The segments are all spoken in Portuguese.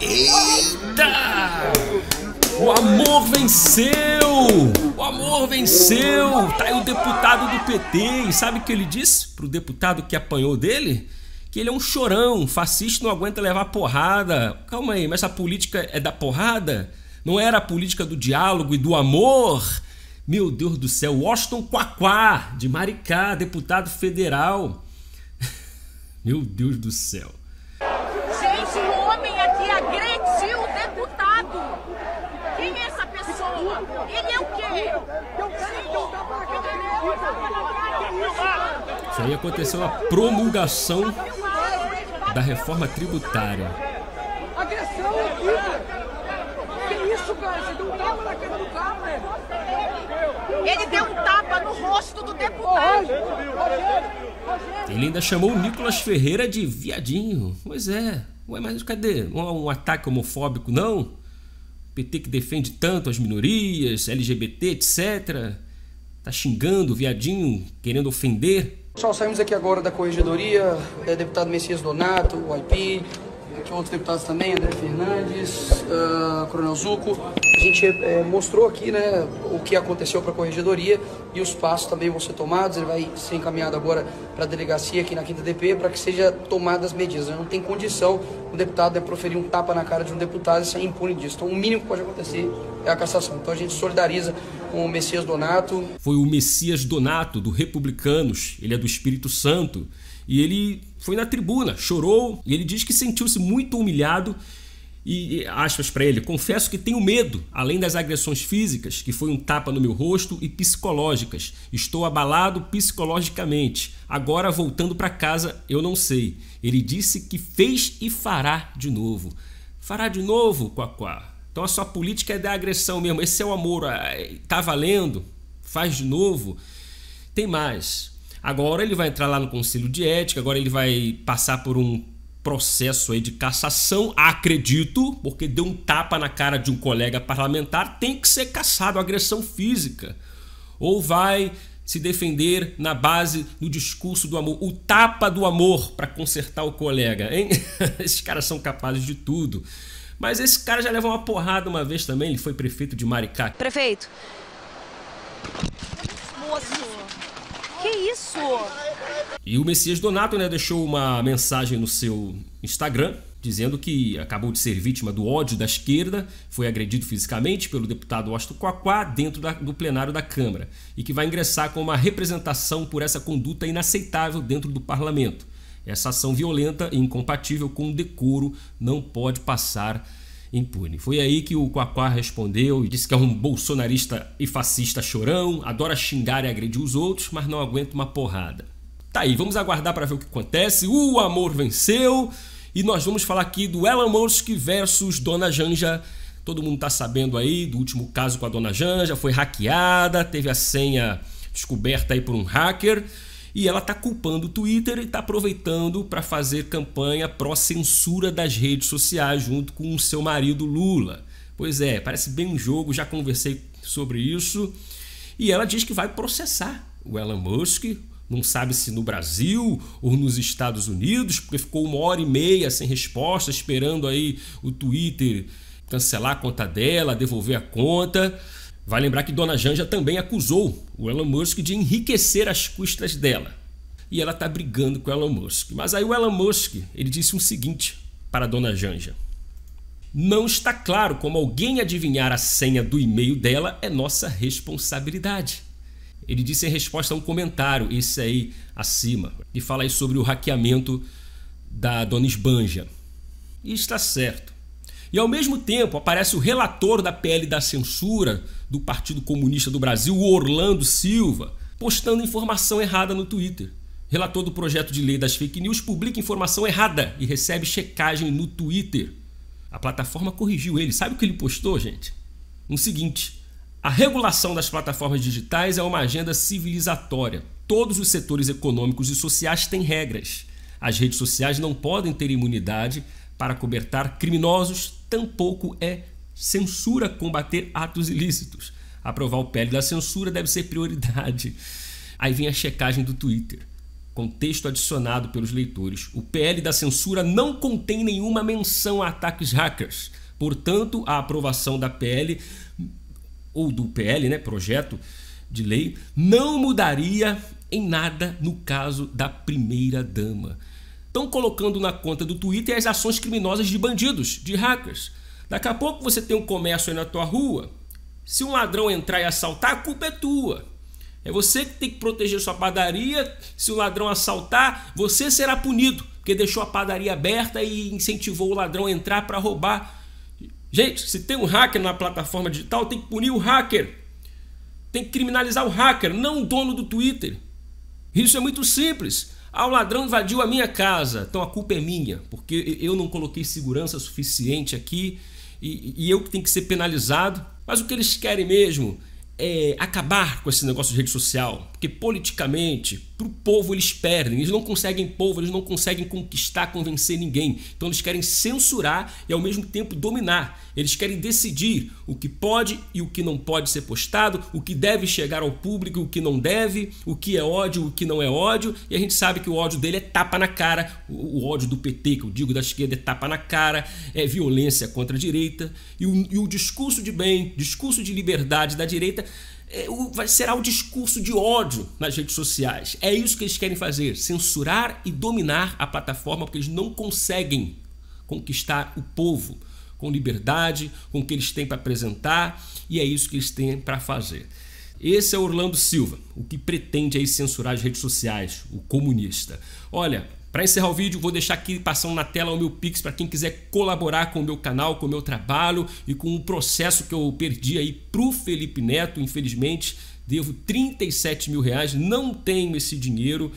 Eita! O amor venceu! O amor venceu! Tá aí o deputado do PT. E sabe o que ele disse pro deputado que apanhou dele? Que ele é um chorão, fascista não aguenta levar porrada. Calma aí, mas essa política é da porrada? Não era a política do diálogo e do amor? Meu Deus do céu, Washington Quaquá, de Maricá, deputado federal. Meu Deus do céu. Quem é essa pessoa? Ele é o quê? Isso aí aconteceu a promulgação da reforma tributária. Agressão aqui! Que isso, cara? Você deu um tapa na cara do cara, né? Ele deu um tapa no rosto do deputado. Ele ainda chamou o Nicolas Ferreira de viadinho. Pois é. Ué, mas cadê? Não Um, um ataque homofóbico, não? PT que defende tanto as minorias, LGBT, etc. Tá xingando, viadinho, querendo ofender. Pessoal, saímos aqui agora da corregedoria, é, deputado Messias Donato, o IP, outros deputados também, André Fernandes, uh, Coronel Zuco gente é, mostrou aqui né, o que aconteceu para a corregedoria e os passos também vão ser tomados. Ele vai ser encaminhado agora para a delegacia aqui na quinta DP para que seja tomadas medidas. Né. Não tem condição um deputado é proferir um tapa na cara de um deputado e sair impune disso. Então, o mínimo que pode acontecer é a cassação. Então, a gente solidariza com o Messias Donato. Foi o Messias Donato, do Republicanos. Ele é do Espírito Santo. E ele foi na tribuna, chorou. E ele diz que sentiu-se muito humilhado e, aspas para ele, confesso que tenho medo, além das agressões físicas, que foi um tapa no meu rosto, e psicológicas. Estou abalado psicologicamente. Agora, voltando para casa, eu não sei. Ele disse que fez e fará de novo. Fará de novo, Quaquá. Então a sua política é da agressão mesmo. Esse é o amor. Ah, tá valendo? Faz de novo. Tem mais. Agora ele vai entrar lá no conselho de ética, agora ele vai passar por um processo aí de cassação, acredito, porque deu um tapa na cara de um colega parlamentar, tem que ser cassado, agressão física. Ou vai se defender na base do discurso do amor, o tapa do amor para consertar o colega, hein? Esses caras são capazes de tudo. Mas esse cara já levou uma porrada uma vez também, ele foi prefeito de Maricá. Prefeito. Moço. Que isso? E o Messias Donato né, deixou uma mensagem no seu Instagram dizendo que acabou de ser vítima do ódio da esquerda, foi agredido fisicamente pelo deputado Washington Quaquá dentro da, do plenário da Câmara e que vai ingressar com uma representação por essa conduta inaceitável dentro do parlamento. Essa ação violenta e incompatível com o decoro não pode passar impune. Foi aí que o Quaquá respondeu e disse que é um bolsonarista e fascista chorão, adora xingar e agredir os outros, mas não aguenta uma porrada. Tá aí, vamos aguardar para ver o que acontece. O amor venceu e nós vamos falar aqui do Elon Musk versus Dona Janja. Todo mundo tá sabendo aí do último caso com a Dona Janja, foi hackeada, teve a senha descoberta aí por um hacker. E ela está culpando o Twitter e está aproveitando para fazer campanha pró-censura das redes sociais junto com o seu marido Lula. Pois é, parece bem um jogo, já conversei sobre isso. E ela diz que vai processar o Elon Musk, não sabe se no Brasil ou nos Estados Unidos, porque ficou uma hora e meia sem resposta, esperando aí o Twitter cancelar a conta dela, devolver a conta. Vai lembrar que Dona Janja também acusou o Elon Musk de enriquecer às custas dela. E ela está brigando com o Elon Musk. Mas aí o Elon Musk ele disse o seguinte para Dona Janja: Não está claro como alguém adivinhar a senha do e-mail dela é nossa responsabilidade. Ele disse em resposta a um comentário, esse aí acima, que fala aí sobre o hackeamento da Dona Esbanja. E está certo. E ao mesmo tempo aparece o relator da PL da censura do Partido Comunista do Brasil, Orlando Silva, postando informação errada no Twitter. Relator do projeto de lei das fake news publica informação errada e recebe checagem no Twitter. A plataforma corrigiu ele. Sabe o que ele postou, gente? O seguinte: a regulação das plataformas digitais é uma agenda civilizatória. Todos os setores econômicos e sociais têm regras. As redes sociais não podem ter imunidade para cobertar criminosos, tampouco é censura combater atos ilícitos. Aprovar o PL da censura deve ser prioridade. Aí vem a checagem do Twitter. Contexto adicionado pelos leitores. O PL da censura não contém nenhuma menção a ataques hackers. Portanto, a aprovação da PL ou do PL, né, projeto de lei, não mudaria em nada no caso da primeira dama estão colocando na conta do Twitter as ações criminosas de bandidos, de hackers. Daqui a pouco você tem um comércio aí na tua rua. Se um ladrão entrar e assaltar, a culpa é tua. É você que tem que proteger sua padaria. Se o ladrão assaltar, você será punido, porque deixou a padaria aberta e incentivou o ladrão a entrar para roubar. Gente, se tem um hacker na plataforma digital, tem que punir o hacker. Tem que criminalizar o hacker, não o dono do Twitter. Isso é muito simples. Ah, o ladrão invadiu a minha casa, então a culpa é minha, porque eu não coloquei segurança suficiente aqui e, e eu que tenho que ser penalizado. Mas o que eles querem mesmo é, acabar com esse negócio de rede social, porque politicamente, para o povo eles perdem, eles não conseguem povo, eles não conseguem conquistar, convencer ninguém. Então eles querem censurar e ao mesmo tempo dominar. Eles querem decidir o que pode e o que não pode ser postado, o que deve chegar ao público, o que não deve, o que é ódio, o que não é ódio. E a gente sabe que o ódio dele é tapa na cara, o, o ódio do PT, que eu digo da esquerda, é tapa na cara, é violência contra a direita. E o, e o discurso de bem, discurso de liberdade da direita é, será o discurso de ódio nas redes sociais. É isso que eles querem fazer: censurar e dominar a plataforma, porque eles não conseguem conquistar o povo com liberdade, com o que eles têm para apresentar, e é isso que eles têm para fazer. Esse é Orlando Silva, o que pretende aí censurar as redes sociais, o comunista. Olha, para encerrar o vídeo, vou deixar aqui passando na tela o meu Pix para quem quiser colaborar com o meu canal, com o meu trabalho e com o processo que eu perdi aí pro Felipe Neto, infelizmente. Devo 37 mil reais, não tenho esse dinheiro.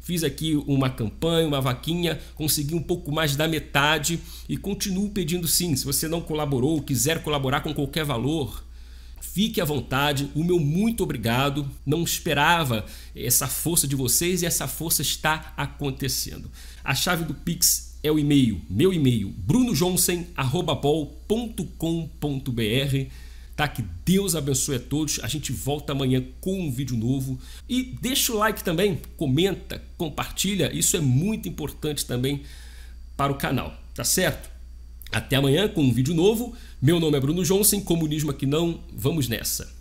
Fiz aqui uma campanha, uma vaquinha, consegui um pouco mais da metade e continuo pedindo sim. Se você não colaborou, quiser colaborar com qualquer valor, Fique à vontade, o meu muito obrigado. Não esperava essa força de vocês e essa força está acontecendo. A chave do Pix é o e-mail, meu e-mail, brunojohnsen.com.br. Tá? Que Deus abençoe a todos. A gente volta amanhã com um vídeo novo. E deixa o like também, comenta, compartilha. Isso é muito importante também para o canal, tá certo? Até amanhã com um vídeo novo. Meu nome é Bruno Johnson, comunismo aqui não, vamos nessa.